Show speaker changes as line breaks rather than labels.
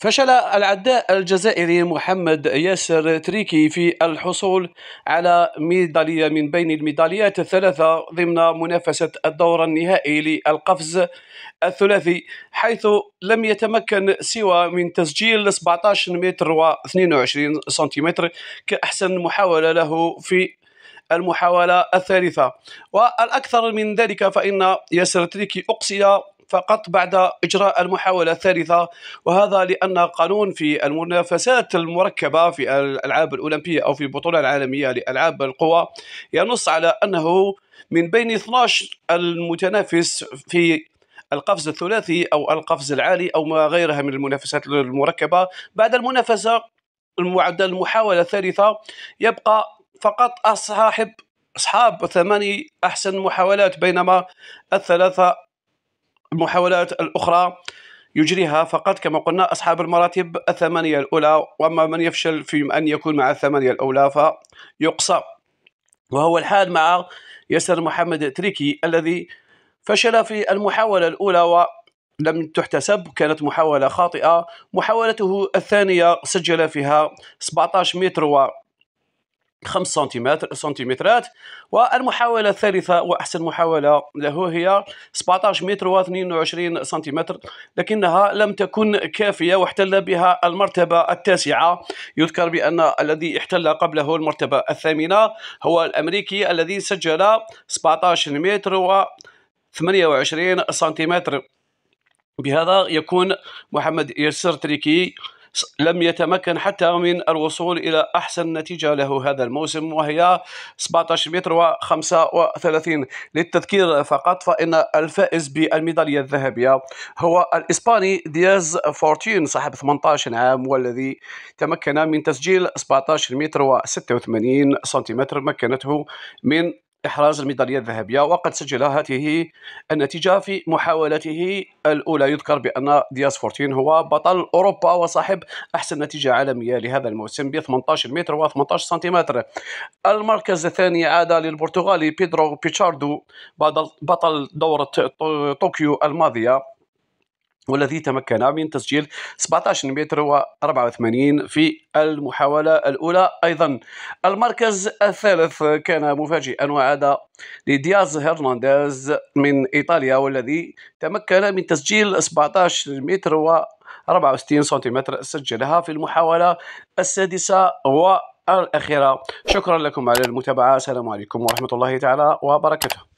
فشل العداء الجزائري محمد ياسر تريكي في الحصول على ميدالية من بين الميداليات الثلاثة ضمن منافسة الدور النهائي للقفز الثلاثي حيث لم يتمكن سوى من تسجيل 17 متر و22 سنتيمتر كأحسن محاولة له في المحاولة الثالثة والأكثر من ذلك فإن ياسر تريكي أقصي فقط بعد إجراء المحاولة الثالثة وهذا لأن قانون في المنافسات المركبة في الألعاب الأولمبية أو في البطولة العالمية لألعاب القوى ينص على أنه من بين 12 المتنافس في القفز الثلاثي أو القفز العالي أو ما غيرها من المنافسات المركبة بعد المنافسة المعدل المحاولة الثالثة يبقى فقط صاحب أصحاب ثماني أحسن محاولات بينما الثلاثة المحاولات الأخرى يجريها فقط كما قلنا أصحاب المراتب الثمانية الأولى وأما من يفشل في أن يكون مع الثمانية الأولى فيقصى وهو الحال مع ياسر محمد تريكي الذي فشل في المحاولة الأولى و لم تحتسب كانت محاولة خاطئة محاولته الثانية سجل فيها 17 متر و 5 سنتيمتر سنتيمترات والمحاوله الثالثه واحسن محاوله له هي 17 متر و22 سنتيمتر لكنها لم تكن كافيه واحتل بها المرتبه التاسعه يذكر بان الذي احتل قبله المرتبه الثامنه هو الامريكي الذي سجل 17 متر و 28 سنتيمتر بهذا يكون محمد ياسر تريكي لم يتمكن حتى من الوصول إلى أحسن نتيجة له هذا الموسم وهي 17 متر و35 للتذكير فقط فإن الفائز بالميدالية الذهبية هو الإسباني دياز فورتين صاحب 18 عام والذي تمكن من تسجيل 17 متر و86 سنتيمتر مكنته من إحراز الميدالية الذهبية وقد سجل هذه النتيجة في محاولته الأولى يذكر بأن دياس فورتين هو بطل أوروبا وصاحب أحسن نتيجة عالمية لهذا الموسم ب 18 متر و18 سنتيمتر المركز الثاني عاد للبرتغالي بيدرو بيتشاردو بطل دورة طوكيو الماضية والذي تمكن من تسجيل 17 متر و84 في المحاولة الأولى أيضا المركز الثالث كان مفاجئا وعاد لدياز هرنانديز من إيطاليا والذي تمكن من تسجيل 17 متر و 64 سنتيمتر سجلها في المحاولة السادسة والأخيرة شكرا لكم على المتابعة السلام عليكم ورحمة الله تعالى وبركاته